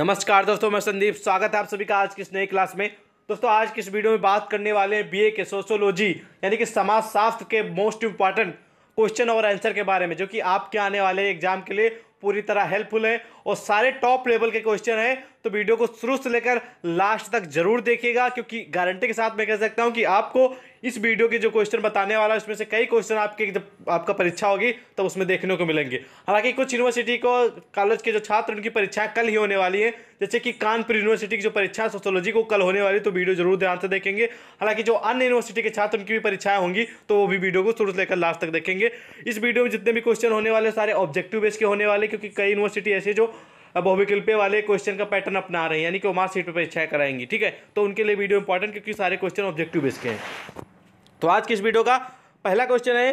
नमस्कार दोस्तों मैं संदीप स्वागत है आप सभी का आज की इस नई क्लास में दोस्तों आज की इस वीडियो में बात करने वाले हैं बीए के सोशोलॉजी यानी कि समाजशास्त्र के मोस्ट इम्पॉर्टेंट क्वेश्चन और आंसर के बारे में जो कि आपके आने वाले एग्जाम के लिए पूरी तरह हेल्पफुल है और सारे टॉप लेवल के क्वेश्चन हैं तो वीडियो को शुरू से लेकर लास्ट तक जरूर देखिएगा क्योंकि गारंटी के साथ मैं कह सकता हूं कि आपको इस वीडियो के जो क्वेश्चन बताने वाला है उसमें से कई क्वेश्चन आपके जब आपका परीक्षा होगी तब तो उसमें देखने को मिलेंगे हालांकि कुछ यूनिवर्सिटी को कॉलेज के जो छात्र उनकी परीक्षाएं कल ही होने वाली है जैसे कि कानपुर यूनिवर्सिटी की जो परीक्षा है सोशोलॉजी को कल होने वाली तो वीडियो जरूर ध्यान से देखेंगे हालांकि जो अन्य यूनिवर्सिटी के छात्र उनकी भी परीक्षाएं होंगी तो वो भी वीडियो को शुरू से लेकर लास्ट तक देखेंगे इस वीडियो में जितने भी क्वेश्चन होने वाले सारे ऑब्जेक्टिव बेस के होने वाले क्योंकि कई यूनिवर्सिटी ऐसे जो अब अभिकल्पे वाले क्वेश्चन का पैटर्न अपना रहे हैं यानी कि वो मार्क्स सीट पर परीक्षाएँ कराएंगे ठीक है तो उनके लिए वीडियो इंपॉर्टेंट क्योंकि सारे क्वेश्चन ऑब्जेक्टिव बेस के हैं तो आज किस इस वीडियो का पहला क्वेश्चन है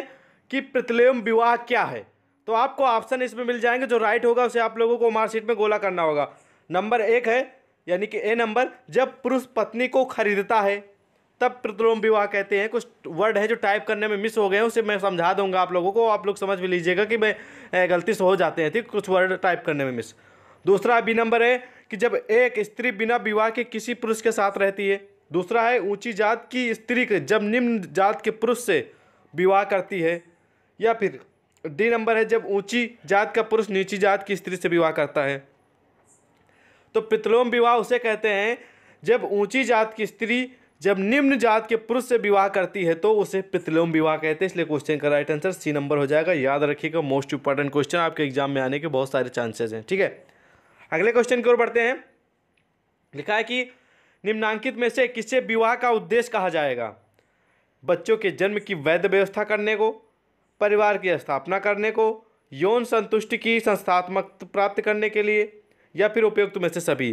कि प्रतिलेम विवाह क्या है तो आपको ऑप्शन इसमें मिल जाएंगे जो राइट होगा उसे आप लोगों को मार्कशीट में गोला करना होगा नंबर एक है यानी कि ए नंबर जब पुरुष पत्नी को खरीदता है तब प्रतिलोम विवाह कहते हैं कुछ वर्ड है जो टाइप करने में मिस हो गए हैं उसे मैं समझा दूंगा आप लोगों को आप लोग समझ भी लीजिएगा कि मैं गलती से हो जाते हैं ठीक कुछ वर्ड टाइप करने में मिस दूसरा बी नंबर है कि जब एक स्त्री बिना विवाह के किसी पुरुष के साथ रहती है दूसरा है ऊंची जात की स्त्री के जब निम्न जात के पुरुष से विवाह करती है या फिर डी नंबर है जब ऊंची जात का पुरुष नीची जात की स्त्री से विवाह करता है तो पितलोम विवाह उसे कहते हैं जब ऊंची जात की स्त्री जब निम्न जात के पुरुष से विवाह करती है तो उसे पितलोम विवाह कहते हैं इसलिए क्वेश्चन का राइट आंसर सी नंबर हो जाएगा याद रखिएगा मोस्ट इंपॉर्टेंट क्वेश्चन आपके एग्जाम में आने के बहुत सारे चांसेस हैं ठीक है अगले क्वेश्चन की ओर बढ़ते हैं लिखा है कि निम्नांकित में से किसे विवाह का उद्देश्य कहा जाएगा बच्चों के जन्म की वैध व्यवस्था करने को परिवार की स्थापना करने को यौन संतुष्टि की संस्थात्मक प्राप्त करने के लिए या फिर उपयुक्त में से सभी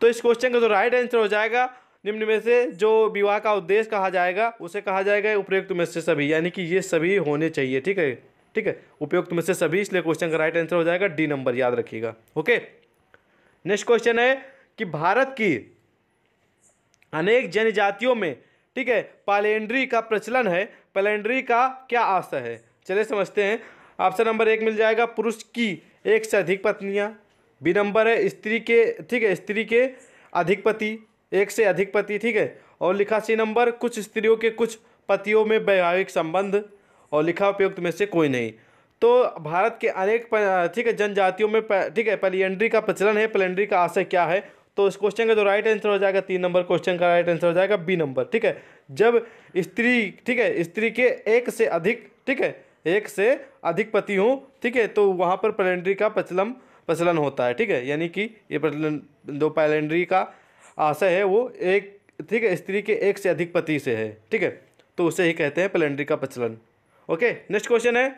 तो इस क्वेश्चन का जो राइट आंसर हो जाएगा निम्न में से जो विवाह का उद्देश्य कहा जाएगा उसे कहा जाएगा उपयुक्त में से सभी यानी कि ये सभी होने चाहिए ठीक है ठीक है उपयुक्त में से सभी इसलिए क्वेश्चन का राइट आंसर हो जाएगा डी नंबर याद रखिएगा ओके नेक्स्ट क्वेश्चन है कि भारत की अनेक जनजातियों में ठीक है पालेंड्री का प्रचलन है पलेंड्री का क्या आशय है चले समझते हैं ऑप्शन नंबर एक मिल जाएगा पुरुष की एक से अधिक पत्नियाँ बी नंबर है स्त्री के ठीक है स्त्री के अधिक पति एक से अधिक पति ठीक है और लिखा सी नंबर कुछ स्त्रियों के कुछ पतियों में वैवाहिक संबंध और लिखा उपयुक्त में से कोई नहीं तो भारत के अनेक ठीक है जनजातियों में ठीक है पलियंड्री का प्रचलन है पलियंड्री का आशय क्या है तो इस क्वेश्चन का जो राइट आंसर हो जाएगा तीन नंबर क्वेश्चन का राइट आंसर हो जाएगा बी नंबर ठीक है जब स्त्री ठीक है स्त्री के एक से अधिक ठीक है एक से अधिक पति हों ठीक है तो वहाँ पर पलेंड्री का प्रचलन प्रचलन होता है ठीक है यानी कि ये प्रचलन जो पैलेंड्री का आशय है वो एक ठीक है स्त्री के एक से अधिक पति से है ठीक है तो उसे ही कहते हैं पलेंड्री का प्रचलन ओके नेक्स्ट क्वेश्चन है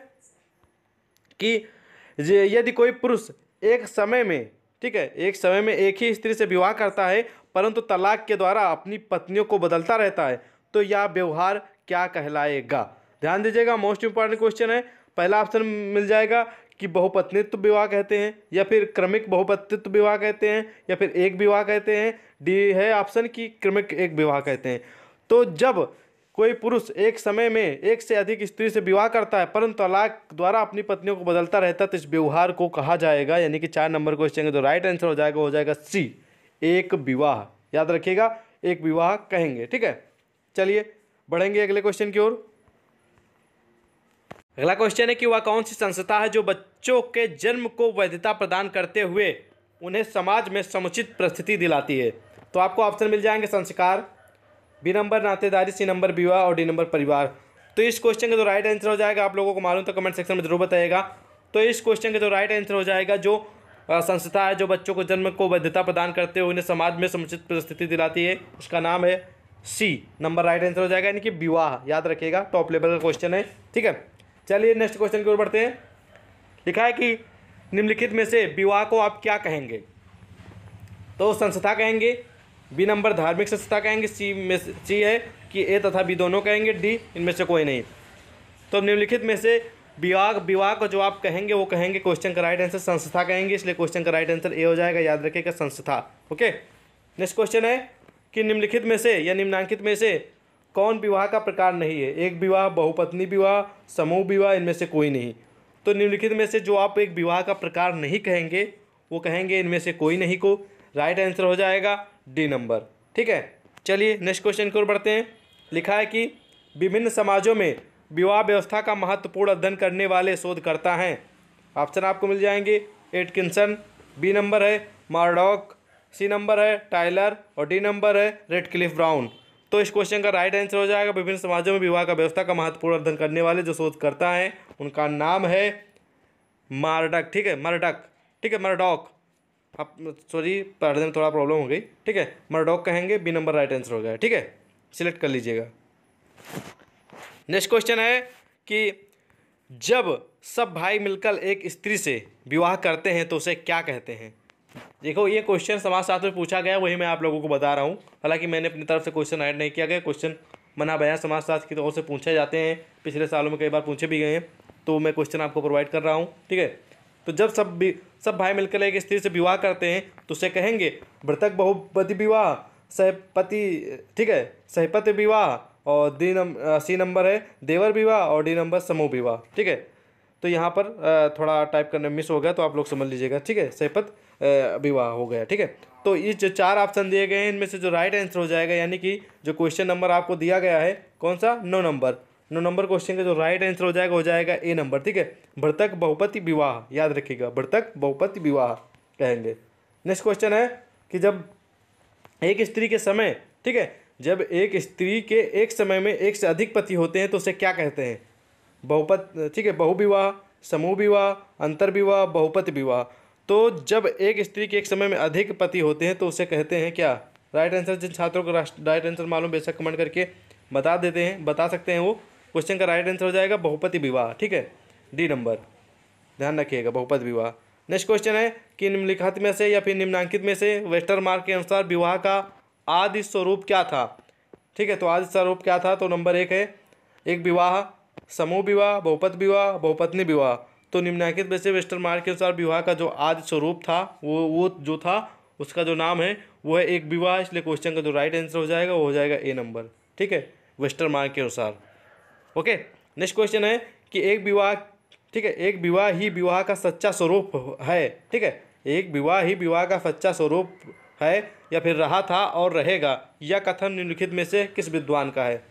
कि यदि कोई पुरुष एक समय में ठीक है एक समय में एक ही स्त्री से विवाह करता है परंतु तलाक के द्वारा अपनी पत्नियों को बदलता रहता है तो यह व्यवहार क्या कहलाएगा ध्यान दीजिएगा मोस्ट इंपॉर्टेंट क्वेश्चन है पहला ऑप्शन मिल जाएगा कि बहुपत्नित्व विवाह कहते हैं या फिर क्रमिक बहुपत्नित्व विवाह कहते हैं या फिर एक विवाह कहते हैं डी है ऑप्शन कि क्रमिक एक विवाह कहते हैं तो जब कोई पुरुष एक समय में एक से अधिक स्त्री से विवाह करता है परंतु तलाक द्वारा अपनी पत्नियों को बदलता रहता है तो इस व्यवहार को कहा जाएगा यानी कि चार नंबर क्वेश्चन का जो राइट आंसर हो जाएगा हो जाएगा सी एक विवाह याद रखिएगा एक विवाह कहेंगे ठीक है चलिए बढ़ेंगे अगले क्वेश्चन की ओर अगला क्वेश्चन है कि वह कौन सी संस्था है जो बच्चों के जन्म को वैधता प्रदान करते हुए उन्हें समाज में समुचित परिस्थिति दिलाती है तो आपको ऑप्शन मिल जाएंगे संस्कार बी नंबर नातेदारी सी नंबर विवाह और डी नंबर परिवार तो इस क्वेश्चन का जो राइट आंसर हो जाएगा आप लोगों को मालूम तो कमेंट सेक्शन में जरूर बताएगा तो इस क्वेश्चन का जो राइट आंसर हो जाएगा जो संस्था है जो बच्चों को जन्म को वैधता प्रदान करते हुए उन्हें समाज में समुचित परिस्थिति दिलाती है उसका नाम है सी नंबर राइट आंसर हो जाएगा यानी कि विवाह याद रखिएगा टॉप लेवल का क्वेश्चन है ठीक है चलिए नेक्स्ट क्वेश्चन की ओर बढ़ते हैं लिखा है कि निम्नलिखित में से विवाह को आप क्या कहेंगे तो संस्था कहेंगे बी नंबर धार्मिक संस्था कहेंगे सी में सी है कि ए तथा बी दोनों कहेंगे डी इनमें से कोई नहीं तो निम्नलिखित में से विवाह विवाह को जो आप कहेंगे वो कहेंगे क्वेश्चन का राइट आंसर संस्था कहेंगे इसलिए क्वेश्चन का राइट आंसर ए हो जाएगा याद रखेगा संस्था ओके नेक्स्ट क्वेश्चन है कि निम्नलिखित में से या निम्नांकित में से कौन विवाह का प्रकार नहीं है एक विवाह बहुपत्नी विवाह समूह विवाह इनमें से कोई नहीं तो निम्नलिखित में से जो आप एक विवाह का प्रकार नहीं कहेंगे वो कहेंगे इनमें से कोई नहीं को राइट आंसर हो जाएगा डी नंबर ठीक है चलिए नेक्स्ट क्वेश्चन की ओर बढ़ते हैं लिखा है कि विभिन्न समाजों में विवाह व्यवस्था का महत्वपूर्ण अध्ययन करने वाले शोधकर्ता हैं ऑप्शन आपको मिल जाएंगे एटकिंसन बी नंबर है मार्डॉक सी नंबर है टाइलर और डी नंबर है रेड क्लिफ ब्राउन तो इस क्वेश्चन का राइट आंसर हो जाएगा विभिन्न समाजों में विवाह का व्यवस्था का महत्वपूर्ण अध्ययन करने वाले जो शोधकर्ता हैं उनका नाम है मार्डक ठीक है मरडक ठीक है मरडॉक आप सॉरी पढ़ने में थोड़ा प्रॉब्लम हो गई ठीक है मरडॉक कहेंगे बी नंबर राइट आंसर हो गया ठीक है सिलेक्ट कर लीजिएगा नेक्स्ट क्वेश्चन है कि जब सब भाई मिलकर एक स्त्री से विवाह करते हैं तो उसे क्या कहते हैं देखो ये क्वेश्चन समाजशास्त्र में पूछा गया वही मैं आप लोगों को बता रहा हूँ हालांकि मैंने अपनी तरफ से क्वेश्चन ऐड नहीं किया गया क्वेश्चन मना समाज समाजशास्त्र की तरफ तो से पूछे जाते हैं पिछले सालों में कई बार पूछे भी गए हैं तो मैं क्वेश्चन आपको प्रोवाइड कर रहा हूँ ठीक है तो जब सब भी सब भाई मिलकर एक स्त्री से विवाह करते हैं तो उसे कहेंगे मृतक बहुपति विवाह सहपति ठीक है सहपति विवाह और डी नंबर सी नंबर है देवर विवाह और डी नंबर समूह विवाह ठीक है तो यहाँ पर थोड़ा टाइप करने मिस हो गया तो आप लोग समझ लीजिएगा ठीक है सहपत विवाह हो गया ठीक है तो ये जो चार ऑप्शन दिए गए हैं इनमें से जो राइट आंसर हो जाएगा यानी कि जो क्वेश्चन नंबर आपको दिया गया है कौन सा नौ नंबर नौ नंबर क्वेश्चन का जो राइट आंसर हो जाएगा हो जाएगा ए नंबर ठीक है भ्रतक बहुपति विवाह याद रखिएगा भ्रतक बहुपति विवाह कहेंगे नेक्स्ट क्वेश्चन है कि जब एक स्त्री के समय ठीक है जब एक स्त्री के एक समय में एक से अधिक पति होते हैं तो उसे क्या कहते हैं बहुपत ठीक है बहुविवाह समूह विवाह अंतर विवाह बहुपति विवाह तो जब एक स्त्री के एक समय में अधिक पति होते हैं तो उसे कहते हैं क्या राइट आंसर जिन छात्रों को राइट आंसर मालूम बेशक कमेंट करके बता देते हैं बता सकते हैं वो क्वेश्चन का राइट आंसर हो जाएगा बहुपति विवाह ठीक है डी नंबर ध्यान रखिएगा बहुपति विवाह नेक्स्ट क्वेश्चन है कि निम्नलिखित में से या फिर निम्नांकित में से वेस्टर्न मार्क के अनुसार विवाह का आदि स्वरूप क्या था ठीक है तो आदि स्वरूप क्या था तो नंबर एक है एक विवाह समूह विवाह बहुपत विवाह बहुपत्नी विवाह तो निम्नांकित में से वेस्टर्न मार्क के अनुसार विवाह का जो आदि स्वरूप था वो वो जो था उसका जो नाम है वो है एक विवाह इसलिए क्वेश्चन का जो राइट आंसर हो जाएगा वो हो जाएगा ए नंबर ठीक है वेस्टर्न मार्क के अनुसार ओके नेक्स्ट क्वेश्चन है कि एक विवाह ठीक है एक विवाह ही विवाह का सच्चा स्वरूप है ठीक है एक विवाह ही विवाह का सच्चा स्वरूप है या फिर रहा था और रहेगा यह कथन निम्नलिखित में से किस विद्वान का है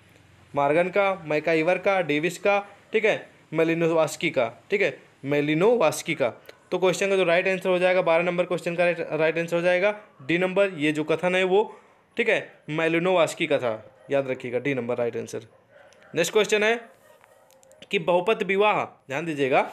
मार्गन का मैकाइवर का डेविस का ठीक है मेलिनोवास्की का ठीक है मेलिनोवास्की का तो क्वेश्चन का जो राइट आंसर हो जाएगा बारह नंबर क्वेश्चन का राइट आंसर हो जाएगा डी नंबर ये जो कथन है वो ठीक है मेलिनोवास्की का था याद रखिएगा D number right answer next question है कि बहुपत विवाह ध्यान दीजिएगा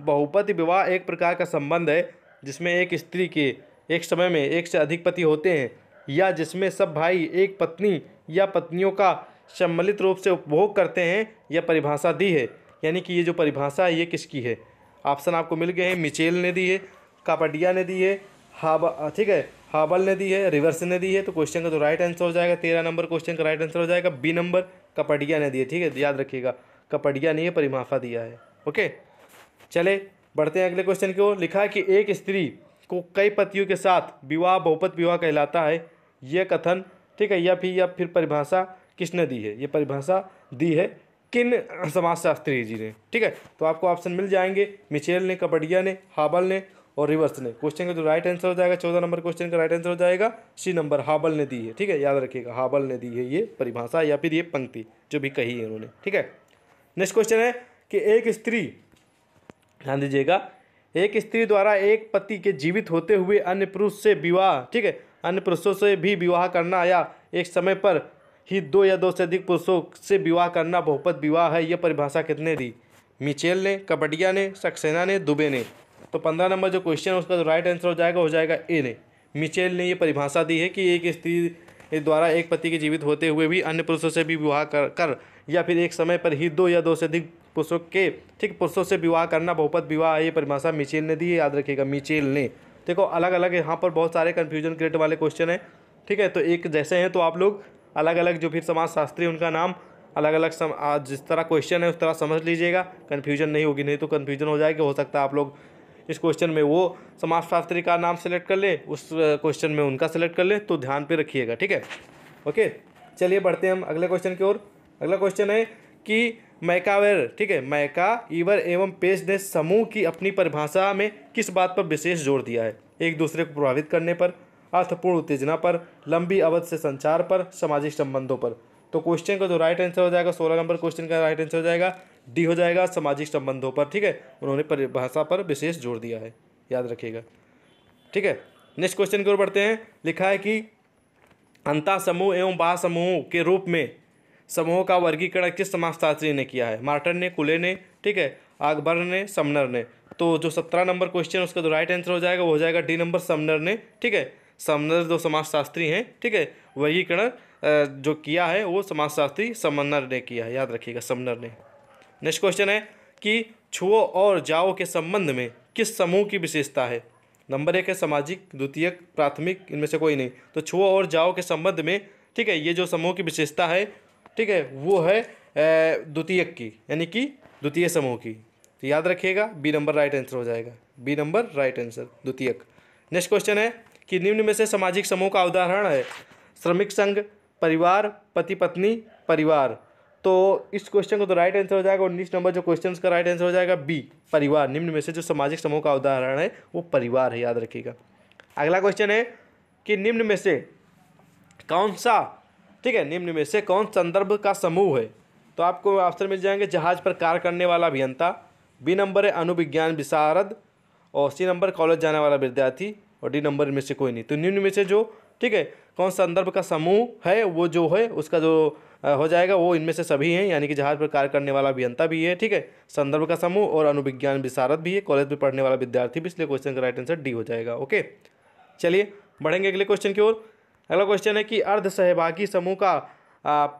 बहुपत विवाह एक प्रकार का संबंध है जिसमें एक स्त्री के एक समय में एक से अधिक पति होते हैं या जिसमें सब भाई एक पत्नी या पत्नियों का सम्मिलित रूप से उपभोग करते हैं यह परिभाषा दी है यानी कि ये जो परिभाषा है ये किसकी है ऑप्शन आपको मिल गए हैं मिचेल ने दी है कापडिया ने दी है हाब ठीक है हाबल ने दी है रिवर्स ने दी है तो क्वेश्चन का तो राइट आंसर हो जाएगा तेरह नंबर क्वेश्चन का राइट आंसर हो जाएगा बी नंबर कपड़िया ने दिए ठीक है याद रखिएगा कपड़िया ने यह परिमाफा दिया है ओके चले बढ़ते हैं अगले क्वेश्चन की ओर लिखा है कि एक स्त्री को कई पतियों के साथ विवाह बहुपत विवाह कहलाता है यह कथन ठीक है या फिर या फिर परिभाषा किसने दी है ये परिभाषा दी है किन समाजशास्त्री जी ने ठीक है तो आपको ऑप्शन मिल जाएंगे मिचेल ने कपड़िया ने हाबल ने और रिवर्स ने क्वेश्चन का जो राइट आंसर हो जाएगा चौदह नंबर क्वेश्चन का राइट आंसर हो जाएगा सी नंबर हाबल ने दी है ठीक है याद रखिएगा हाबल ने दी है ये परिभाषा या फिर ये पंक्ति जो भी कही है उन्होंने ठीक है नेक्स्ट क्वेश्चन है कि एक स्त्री ध्यान दीजिएगा एक स्त्री द्वारा एक पति के जीवित होते हुए अन्य पुरुष से विवाह ठीक है अन्य पुरुषों से भी विवाह करना या एक समय पर ही दो या दो से अधिक पुरुषों से विवाह करना बहुपत विवाह है यह परिभाषा कितने दी मिचेल ने कबड्डिया ने सक्सेना ने दुबे ने तो पंद्रह नंबर जो क्वेश्चन है उसका जो राइट आंसर हो जाएगा हो जाएगा ए ने मिचेल ने ये परिभाषा दी है कि एक स्त्री द्वारा एक पति के जीवित होते हुए भी अन्य पुरुषों से भी विवाह कर कर या फिर एक समय पर ही दो या दो से अधिक पुरुषों के ठीक पुरुषों से विवाह करना बहुपत विवाह ये परिभाषा मिचेल ने दी है याद रखिएगा मिचेल ने देखो अलग अलग यहाँ पर बहुत सारे कन्फ्यूजन क्रिएट वाले क्वेश्चन हैं ठीक है तो एक जैसे हैं तो आप लोग अलग अलग जो फिर समाजशास्त्री उनका नाम अलग अलग सम जिस तरह क्वेश्चन है उस तरह समझ लीजिएगा कन्फ्यूजन नहीं होगी नहीं तो कन्फ्यूजन हो जाएगी हो सकता है आप लोग इस क्वेश्चन में वो समाजशास्त्री का नाम सेलेक्ट कर ले उस क्वेश्चन में उनका सेलेक्ट कर ले तो ध्यान पे रखिएगा ठीक है ओके चलिए बढ़ते हैं हम अगले क्वेश्चन की ओर अगला क्वेश्चन है कि मैकावेर ठीक है मैका ईवर एवं पेज ने समूह की अपनी परिभाषा में किस बात पर विशेष जोर दिया है एक दूसरे को प्रभावित करने पर अर्थपूर्ण उत्तेजना पर लंबी अवध से संचार पर सामाजिक संबंधों पर तो क्वेश्चन का जो राइट आंसर हो जाएगा सोलह नंबर क्वेश्चन का राइट आंसर हो जाएगा डी हो जाएगा सामाजिक संबंधों पर ठीक है उन्होंने परिभाषा पर विशेष जोर दिया है याद रखिएगा ठीक है नेक्स्ट क्वेश्चन की ओर बढ़ते हैं लिखा है कि अंता समूह एवं बा समूह के रूप में समूहों का वर्गीकरण किस समाजशास्त्री ने किया है मार्टन ने कुले ने ठीक है अकबर ने समनर ने तो जो सत्रह नंबर क्वेश्चन उसका जो राइट आंसर हो जाएगा वो हो जाएगा डी नंबर समनर ने ठीक है समनर जो समाजशास्त्री हैं ठीक है वर्गीकरण जो किया है वो समाजशास्त्री समन्नर ने किया है याद रखिएगा समन्नर ने नेक्स्ट क्वेश्चन है कि छुओ और जाओ के संबंध में किस समूह की विशेषता है नंबर एक है सामाजिक द्वितीयक प्राथमिक इनमें से कोई नहीं तो छुओ और जाओ के संबंध में ठीक है ये जो समूह की विशेषता है ठीक है वो है द्वितीयक की यानी कि द्वितीय समूह की तो याद रखिएगा बी नंबर राइट आंसर हो जाएगा बी नंबर राइट आंसर द्वितीयक नेक्स्ट क्वेश्चन है कि निम्न में से सामाजिक समूह का उदाहरण है श्रमिक संघ परिवार पति पत्नी परिवार तो इस क्वेश्चन को तो राइट आंसर हो जाएगा और नेक्स्ट नंबर जो क्वेश्चन का राइट आंसर हो जाएगा बी परिवार निम्न में से जो सामाजिक समूह का उदाहरण है वो परिवार है याद रखिएगा अगला क्वेश्चन है कि निम्न में से कौन सा ठीक है निम्न में से कौन संदर्भ का समूह है तो आपको अवसर मिल जाएंगे जहाज पर कार्य करने वाला अभियंता बी नंबर है अनुविज्ञान विशारद और सी नंबर कॉलेज जाने वाला विद्यार्थी और डी नंबर में से कोई नहीं तो निम्न में से जो ठीक है कौन संदर्भ का समूह है वो जो है उसका जो हो जाएगा वो इनमें से सभी हैं यानी कि जहाज पर कार्य करने वाला अभियंता भी है ठीक है संदर्भ का समूह और अनुविज्ञान विशारद भी है कॉलेज में पढ़ने वाला विद्यार्थी भी इसलिए क्वेश्चन का राइट आंसर डी हो जाएगा ओके चलिए बढ़ेंगे अगले क्वेश्चन की ओर अगला क्वेश्चन है कि अर्ध सहभागी समूह का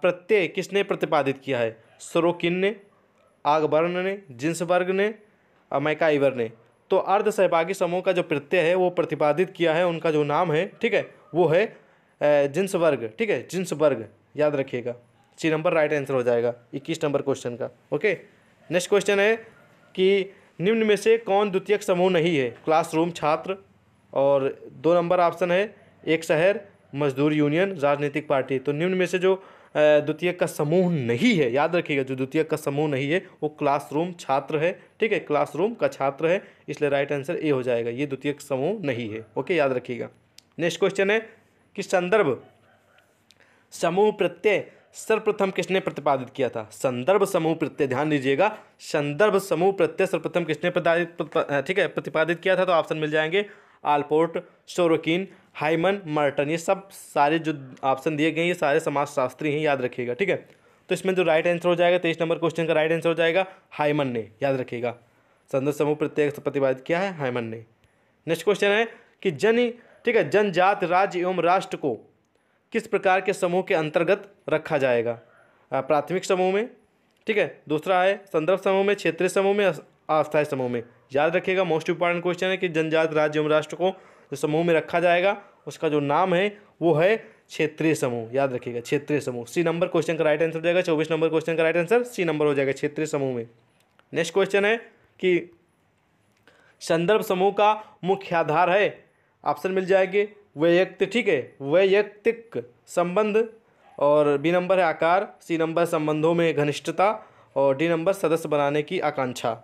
प्रत्यय किसने प्रतिपादित किया है सरोकिन ने आगबर्न ने जिन्सबर्ग ने मैकाइवर ने तो अर्ध सहभागी समूह का जो प्रत्यय है वो प्रतिपादित किया है उनका जो नाम है ठीक है वो है जिन्सबर्ग ठीक है जिन्सबर्ग याद रखिएगा सी नंबर राइट आंसर हो जाएगा इक्कीस नंबर क्वेश्चन का ओके नेक्स्ट क्वेश्चन है कि निम्न में से कौन द्वितीयक समूह नहीं है क्लासरूम छात्र और दो नंबर ऑप्शन है एक शहर मजदूर यूनियन राजनीतिक पार्टी तो निम्न में से जो द्वितीय का समूह नहीं है याद रखिएगा जो द्वितीय का समूह नहीं है वो क्लासरूम छात्र है ठीक है क्लासरूम का छात्र है इसलिए राइट आंसर ए हो जाएगा ये द्वितीय समूह नहीं है ओके याद रखिएगा नेक्स्ट क्वेश्चन है कि संदर्भ समूह प्रत्यय सर्वप्रथम किसने प्रतिपादित किया था संदर्भ समूह प्रत्यय ध्यान दीजिएगा संदर्भ समूह प्रत्यय सर्वप्रथम किसने प्रतिपादित ठीक है प्रतिपादित किया था तो ऑप्शन मिल जाएंगे आलपोर्ट सोरोकिन हाइमन मर्टन ये सब सारे जो ऑप्शन दिए गए ये सारे समाजशास्त्री हैं याद रखिएगा ठीक है तो इसमें जो राइट आंसर हो जाएगा तेईस नंबर क्वेश्चन का राइट आंसर हो जाएगा हाइमन ने याद रखिएगा संदर्भ समूह प्रत्यय प्रतिपादित किया है हाइमन ने नेक्स्ट क्वेश्चन है कि जन ठीक है जनजात राज्य एवं राष्ट्र को किस प्रकार के समूह के अंतर्गत रखा जाएगा प्राथमिक समूह में ठीक है दूसरा है संदर्भ समूह में क्षेत्रीय समूह में अस्थायी समूह में याद रखिएगा मोस्ट इंपॉर्टेंट क्वेश्चन है कि जनजात राज्य एवं राष्ट्र को जो समूह में रखा जाएगा उसका जो नाम है वो है क्षेत्रीय समूह याद रखिएगा क्षेत्रीय समूह सी नंबर क्वेश्चन का राइट आंसर हो जाएगा चौबीस नंबर क्वेश्चन का राइट आंसर सी नंबर हो जाएगा क्षेत्रीय समूह में नेक्स्ट क्वेश्चन है कि संदर्भ समूह का मुख्य आधार है ऑप्शन मिल जाएंगे वैयक्तिक ठीक है वैयक्तिक संबंध और बी नंबर है आकार सी नंबर संबंधों में घनिष्ठता और डी नंबर सदस्य बनाने की आकांक्षा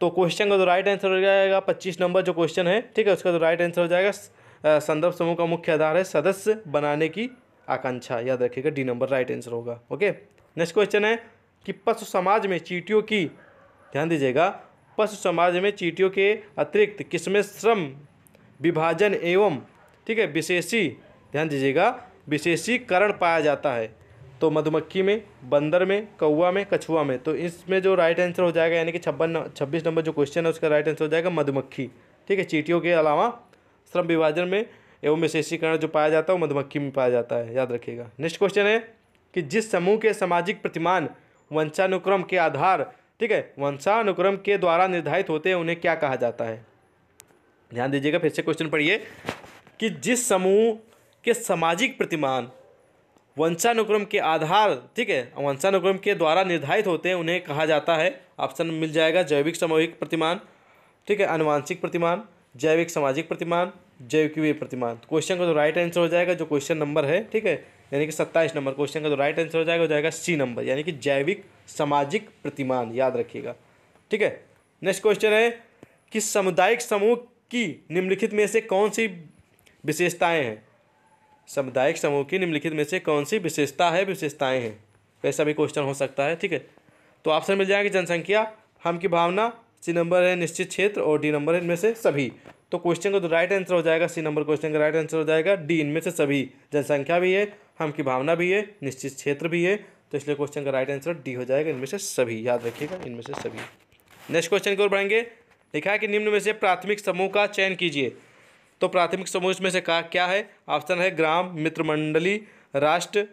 तो क्वेश्चन का जो राइट आंसर हो जाएगा पच्चीस नंबर जो क्वेश्चन है ठीक है उसका जो राइट आंसर हो जाएगा संदर्भ समूह का मुख्य आधार है सदस्य बनाने की आकांक्षा याद रखिएगा डी नंबर राइट आंसर होगा ओके नेक्स्ट क्वेश्चन है कि पशु समाज में चीटियों की ध्यान दीजिएगा पशु समाज में चीटियों के अतिरिक्त किसमें श्रम विभाजन एवं ठीक है विशेषी ध्यान दीजिएगा विशेषीकरण पाया जाता है तो मधुमक्खी में बंदर में कौआ में कछुआ में तो इसमें जो राइट आंसर हो जाएगा यानी कि छब्बन छब्बीस नंबर जो क्वेश्चन है उसका राइट आंसर हो जाएगा मधुमक्खी ठीक है चीटियों के अलावा श्रम विभाजन में एवं विशेषीकरण जो पाया जाता है वो मधुमक्खी में पाया जाता है याद रखिएगा नेक्स्ट क्वेश्चन है कि जिस समूह के सामाजिक प्रतिमान वंशानुक्रम के आधार ठीक है वंशानुक्रम के द्वारा निर्धारित होते हैं उन्हें क्या कहा जाता है ध्यान दीजिएगा फिर से क्वेश्चन पढ़िए कि जिस समूह के सामाजिक प्रतिमान वंशानुक्रम के आधार ठीक है वंशानुक्रम के द्वारा निर्धारित होते हैं उन्हें कहा जाता है ऑप्शन मिल जाएगा जैविक सामूहिक प्रतिमान ठीक है अनुवांशिक प्रतिमान जैविक सामाजिक प्रतिमान जैविक प्रतिमान क्वेश्चन तो का जो राइट आंसर हो जाएगा जो क्वेश्चन नंबर है ठीक है यानी कि सत्ताईस नंबर क्वेश्चन का जो राइट आंसर हो जाएगा हो जाएगा सी नंबर यानी कि जैविक सामाजिक प्रतिमान याद रखिएगा ठीक है नेक्स्ट क्वेश्चन है कि सामुदायिक समूह की निम्नलिखित में से कौन सी विशेषताएं हैं सामुदायिक समूह की निम्नलिखित में से कौन सी विशेषता है विशेषताएं हैं वैसा तो भी क्वेश्चन हो सकता है ठीक है तो ऑप्शन मिल जाएंगे जनसंख्या हम की भावना सी नंबर है निश्चित क्षेत्र और डी नंबर है इनमें से सभी तो क्वेश्चन का राइट आंसर हो जाएगा सी नंबर क्वेश्चन का राइट आंसर हो जाएगा डी इनमें से सभी जनसंख्या भी है हम की भावना भी है निश्चित क्षेत्र भी है तो इसलिए क्वेश्चन का राइट आंसर डी हो जाएगा इनमें से सभी याद रखिएगा इनमें से सभी नेक्स्ट क्वेश्चन की ओर बढ़ेंगे लिखा है कि निम्न में से प्राथमिक समूह का चयन कीजिए तो प्राथमिक समूह इसमें से कहा क्या है ऑप्शन है ग्राम मित्र मंडली राष्ट्र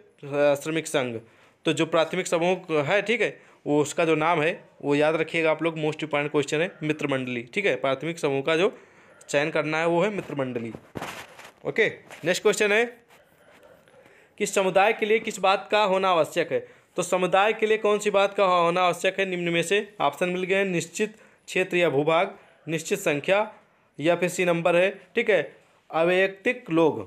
श्रमिक संघ तो जो प्राथमिक समूह है ठीक है वो उसका जो नाम है वो याद रखिएगा आप लोग मोस्ट इंपॉर्टेंट क्वेश्चन है मित्र मंडली ठीक है प्राथमिक समूह का जो चयन करना है वो है मित्र मंडली ओके नेक्स्ट क्वेश्चन है कि समुदाय के लिए किस बात का होना आवश्यक है तो समुदाय के लिए कौन सी बात का होना आवश्यक है निम्न में से ऑप्शन मिल गए निश्चित क्षेत्र या भूभाग निश्चित संख्या या फिर सी नंबर है ठीक है अवैयक्तिक लोग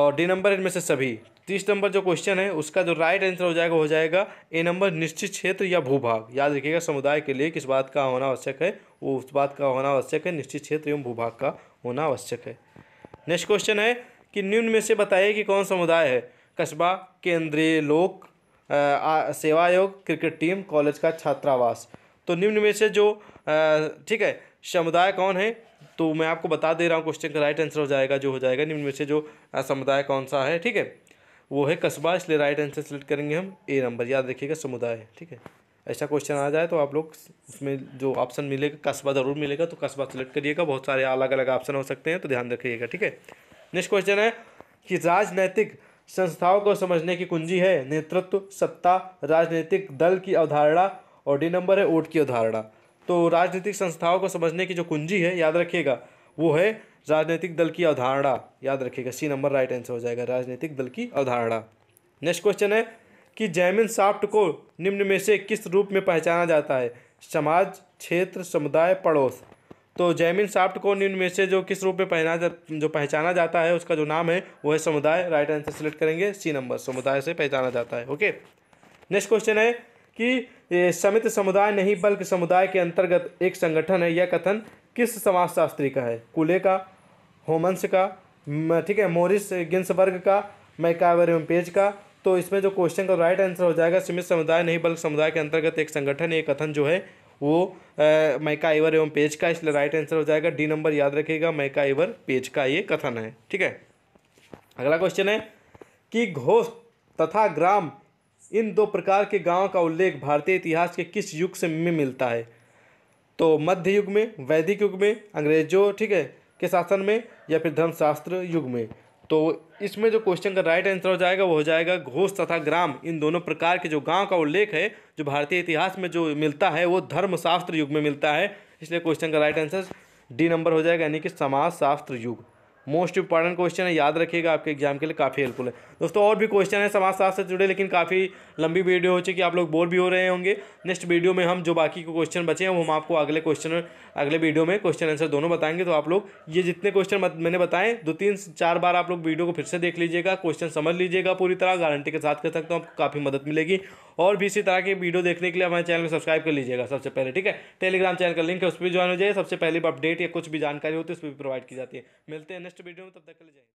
और डी नंबर इनमें से सभी तीस नंबर जो क्वेश्चन है उसका जो राइट आंसर हो जाएगा हो जाएगा ए नंबर निश्चित क्षेत्र या भूभाग याद रखिएगा समुदाय के लिए किस बात का होना आवश्यक है वो उस बात का होना आवश्यक है निश्चित क्षेत्र एवं भूभाग का होना आवश्यक है नेक्स्ट क्वेश्चन है कि निम्न में से बताइए कि कौन समुदाय है कस्बा केंद्रीय लोक सेवा आयोग क्रिकेट टीम कॉलेज का छात्रावास तो निम्न में से जो ठीक है समुदाय कौन है तो मैं आपको बता दे रहा हूँ क्वेश्चन का राइट आंसर हो जाएगा जो हो जाएगा निम्न में से जो समुदाय कौन सा है ठीक है वो है कस्बा इसलिए राइट आंसर सेलेक्ट करेंगे हम ए नंबर याद रखिएगा समुदाय ठीक है ऐसा क्वेश्चन आ जाए तो आप लोग उसमें जो ऑप्शन मिलेगा कस्बा ज़रूर मिलेगा तो कस्बा सेलेक्ट करिएगा बहुत सारे अलग अलग ऑप्शन हो सकते हैं तो ध्यान रखिएगा ठीक है नेक्स्ट क्वेश्चन है कि राजनैतिक संस्थाओं को समझने की कुंजी है नेतृत्व सत्ता राजनीतिक दल की अवधारणा और डी नंबर है ओट की अवधारणा तो राजनीतिक संस्थाओं को समझने की जो कुंजी है याद रखिएगा वो है राजनीतिक दल की अवधारणा याद रखिएगा सी नंबर राइट आंसर हो जाएगा राजनीतिक दल की अवधारणा नेक्स्ट क्वेश्चन है कि जैमिन साफ्ट को निम्न में से किस रूप में पहचाना जाता है समाज क्षेत्र समुदाय पड़ोस तो जैमिन साफ्ट को निम्न में से जो किस रूप में पहना जा जो पहचाना जाता है उसका जो नाम है वो है समुदाय राइट आंसर सेलेक्ट करेंगे सी नंबर समुदाय से पहचाना जाता है ओके नेक्स्ट क्वेश्चन है कि समिति समुदाय नहीं बल्कि समुदाय के अंतर्गत एक संगठन है यह कथन किस समाजशास्त्री का है कुले का होमंस का ठीक है मोरिस गिन्सबर्ग का मैकावर पेज का तो इसमें जो क्वेश्चन का राइट आंसर हो जाएगा सीमित समुदाय नहीं बल्कि समुदाय के अंतर्गत एक संगठन एक कथन जो है वो मैका एवर एवं पेज का इसलिए राइट आंसर हो जाएगा डी नंबर याद रखिएगा मैका एवर पेज का ये कथन है ठीक है अगला क्वेश्चन है कि घोष तथा ग्राम इन दो प्रकार के गांव का उल्लेख भारतीय इतिहास के किस युग से में मिलता है तो मध्य युग में वैदिक युग में अंग्रेजों ठीक है के शासन में या फिर धर्मशास्त्र युग में तो इसमें जो क्वेश्चन का राइट आंसर हो जाएगा वो हो जाएगा घोष तथा ग्राम इन दोनों प्रकार के जो गांव का उल्लेख है जो भारतीय इतिहास में जो मिलता है वो धर्मशास्त्र युग में मिलता है इसलिए क्वेश्चन का राइट आंसर डी नंबर हो जाएगा यानी कि समाजशास्त्र युग मोस्ट इंपॉर्टेंट क्वेश्चन है याद रखिएगा आपके एग्जाम के लिए काफ़ी हेल्पफुल है दोस्तों और भी क्वेश्चन है समाज शास्त्र से जुड़े लेकिन काफ़ी लंबी वीडियो हो चुकी आप लोग बोर भी हो रहे होंगे नेक्स्ट वीडियो में हम जो बाकी के क्वेश्चन बचे हैं वो हम आपको अगले क्वेश्चन अगले वीडियो में क्वेश्चन आंसर दोनों बताएंगे तो आप लोग ये जितने क्वेश्चन मैंने बताएं दो तीन चार बार आप लोग वीडियो को फिर से देख लीजिएगा क्वेश्चन समझ लीजिएगा पूरी तरह गारंटी के साथ कर सकते हो आपको काफ़ी मदद मिलेगी और भी इसी तरह की वीडियो देखने के लिए हमारे चैनल को सब्सक्राइब कर लीजिएगा सबसे पहले ठीक है टेलीग्राम चैनल का लिंक है उस पर ज्वाइन हो जाइए सबसे पहले अपडेट या कुछ भी जानकारी होती है उस पर भी प्रोवाइड की जाती है मिलते हैं नेक्स्ट नेक्स्ट वीडियो में तब तक के लिए जाएंगे